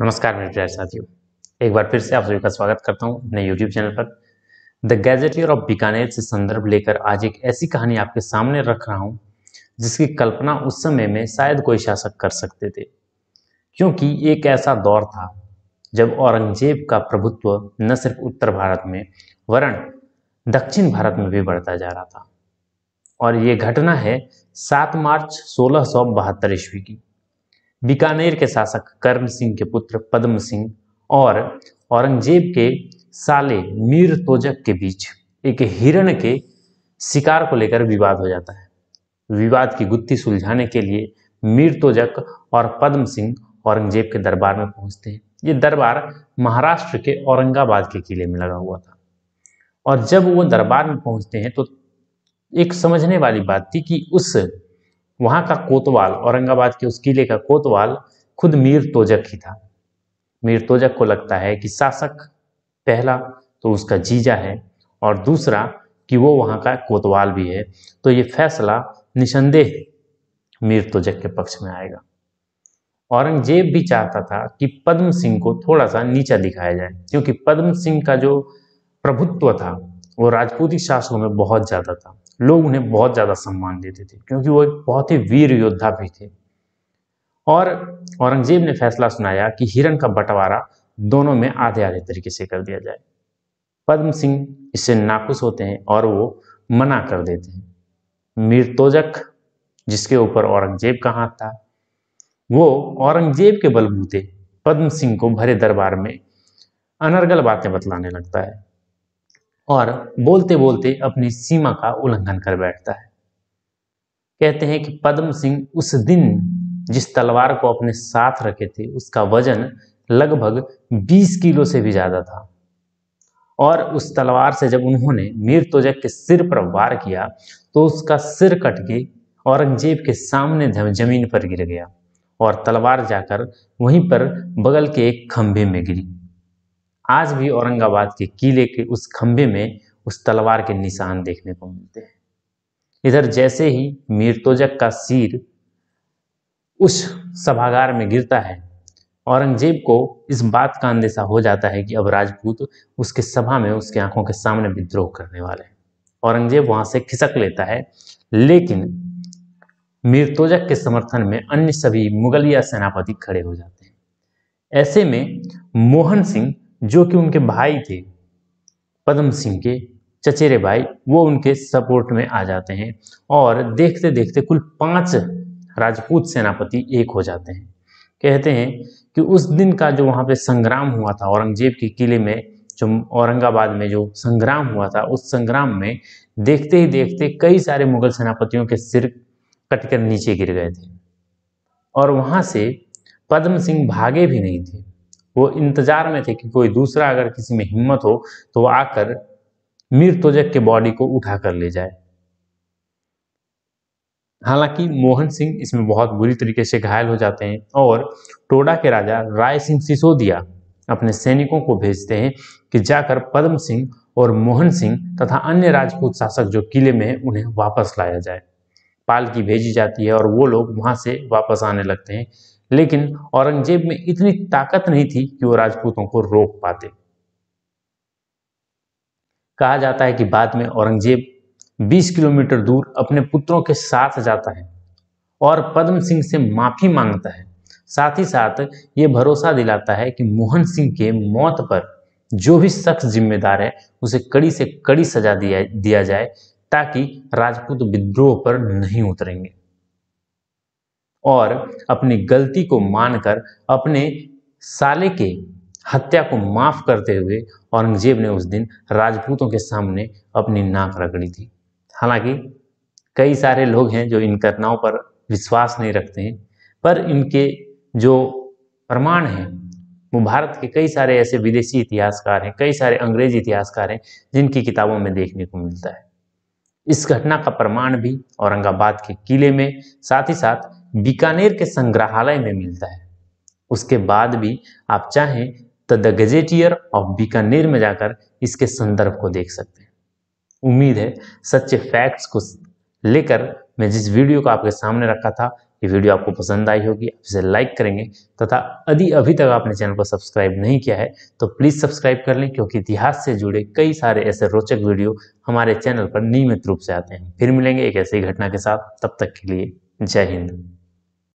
नमस्कार मेरे प्यारे साथियों एक बार फिर से आप सभी का स्वागत करता हूं अपने YouTube चैनल पर द गैजेटियर ऑफ बीकानेर से संदर्भ लेकर आज एक ऐसी कहानी आपके सामने रख रहा हूं जिसकी कल्पना उस समय में शायद कोई शासक कर सकते थे क्योंकि एक ऐसा दौर था जब औरंगजेब का प्रभुत्व न सिर्फ उत्तर भारत में वरण दक्षिण भारत में भी बढ़ता जा रहा था और ये घटना है सात मार्च सोलह ईस्वी की बीकानेर के शासक कर्म सिंह के पुत्र पद्म सिंह और औरंगजेब के साले मीर तोजक के बीच एक हिरण के शिकार को लेकर विवाद हो जाता है विवाद की गुत्थी सुलझाने के लिए मीर तोजक और पद्म सिंह औरंगजेब के दरबार में पहुंचते हैं ये दरबार महाराष्ट्र के औरंगाबाद के किले में लगा हुआ था और जब वो दरबार में पहुंचते हैं तो एक समझने वाली बात थी कि उस वहां का कोतवाल औरंगाबाद के उस किले का कोतवाल खुद मीर तोजक ही था मीर तोजक को लगता है कि शासक पहला तो उसका जीजा है और दूसरा कि वो वहां का कोतवाल भी है तो ये फैसला निसंदेह मीर तोजक के पक्ष में आएगा औरंगजेब भी चाहता था कि पद्म सिंह को थोड़ा सा नीचा दिखाया जाए क्योंकि पद्म सिंह का जो प्रभुत्व था वो राजपूती शासकों में बहुत ज़्यादा था लोग उन्हें बहुत ज़्यादा सम्मान देते थे क्योंकि वो एक बहुत ही वीर योद्धा भी थे और औरंगजेब ने फैसला सुनाया कि हिरण का बंटवारा दोनों में आधे आधे तरीके से कर दिया जाए पद्म सिंह इससे नाखुश होते हैं और वो मना कर देते हैं मीर तोजक जिसके ऊपर औरंगजेब का हाथ था वो औरंगजेब के बलबूते पद्म सिंह को भरे दरबार में अनर्गल बातें बतलाने लगता है और बोलते बोलते अपनी सीमा का उल्लंघन कर बैठता है कहते हैं कि पद्म सिंह उस दिन जिस तलवार को अपने साथ रखे थे उसका वजन लगभग 20 किलो से भी ज़्यादा था और उस तलवार से जब उन्होंने मीर तोजक के सिर पर वार किया तो उसका सिर कट के औरंगजेब के सामने जमीन पर गिर गया और तलवार जाकर वहीं पर बगल के एक खंभे में गिरी आज भी औरंगाबाद के किले के उस खंभे में उस तलवार के निशान देखने को मिलते हैं इधर जैसे ही मीरतोजक का सिर उस सभागार में गिरता है औरंगजेब को इस बात का अंदेशा हो जाता है कि अब राजपूत उसके सभा में उसके आंखों के सामने विद्रोह करने वाले हैं औरंगजेब वहां से खिसक लेता है लेकिन मीरतोजक के समर्थन में अन्य सभी मुगलिया सेनापति खड़े हो जाते हैं ऐसे में मोहन सिंह जो कि उनके भाई थे पद्म सिंह के चचेरे भाई वो उनके सपोर्ट में आ जाते हैं और देखते देखते कुल पांच राजपूत सेनापति एक हो जाते हैं कहते हैं कि उस दिन का जो वहाँ पे संग्राम हुआ था औरंगजेब के किले में जो औरंगाबाद में जो संग्राम हुआ था उस संग्राम में देखते ही देखते कई सारे मुगल सेनापतियों के सिर कटकर नीचे गिर गए थे और वहाँ से पद्म सिंह भागे भी नहीं थे वो इंतजार में थे कि कोई दूसरा अगर किसी में हिम्मत हो तो वो आकर मीर तोजक के बॉडी को उठा कर ले जाए हालांकि मोहन सिंह इसमें बहुत बुरी तरीके से घायल हो जाते हैं और टोडा के राजा राय सिंह सिसोदिया अपने सैनिकों को भेजते हैं कि जाकर पद्म सिंह और मोहन सिंह तथा अन्य राजपूत शासक जो किले में हैं उन्हें वापस लाया जाए पालकी भेजी जाती है और वो लोग वहां से वापस आने लगते हैं लेकिन औरंगजेब में इतनी ताकत नहीं थी कि वो राजपूतों को रोक पाते कहा जाता है कि बाद में औरंगजेब 20 किलोमीटर दूर अपने पुत्रों के साथ जाता है और पद्म सिंह से माफी मांगता है साथ ही साथ ये भरोसा दिलाता है कि मोहन सिंह के मौत पर जो भी शख्स जिम्मेदार है उसे कड़ी से कड़ी सजा दिया दिया जाए ताकि राजपूत विद्रोह पर नहीं उतरेंगे और अपनी गलती को मानकर अपने साले के हत्या को माफ़ करते हुए औरंगजेब ने उस दिन राजपूतों के सामने अपनी नाक रगड़ी थी हालांकि कई सारे लोग हैं जो इन घटनाओं पर विश्वास नहीं रखते हैं पर इनके जो प्रमाण हैं वो भारत के कई सारे ऐसे विदेशी इतिहासकार हैं कई सारे अंग्रेजी इतिहासकार हैं जिनकी किताबों में देखने को मिलता है इस घटना का प्रमाण भी औरंगाबाद के किले में साथ ही साथ बीकानेर के संग्रहालय में मिलता है उसके बाद भी आप चाहें तो द गजेटियर ऑफ बीकानेर में जाकर इसके संदर्भ को देख सकते हैं उम्मीद है सच्चे फैक्ट्स को लेकर मैं जिस वीडियो को आपके सामने रखा था ये वीडियो आपको पसंद आई होगी आप इसे लाइक करेंगे तथा यदि अभी तक आपने चैनल को सब्सक्राइब नहीं किया है तो प्लीज़ सब्सक्राइब कर लें क्योंकि इतिहास से जुड़े कई सारे ऐसे रोचक वीडियो हमारे चैनल पर नियमित रूप से आते हैं फिर मिलेंगे एक ऐसी घटना के साथ तब तक के लिए जय हिंद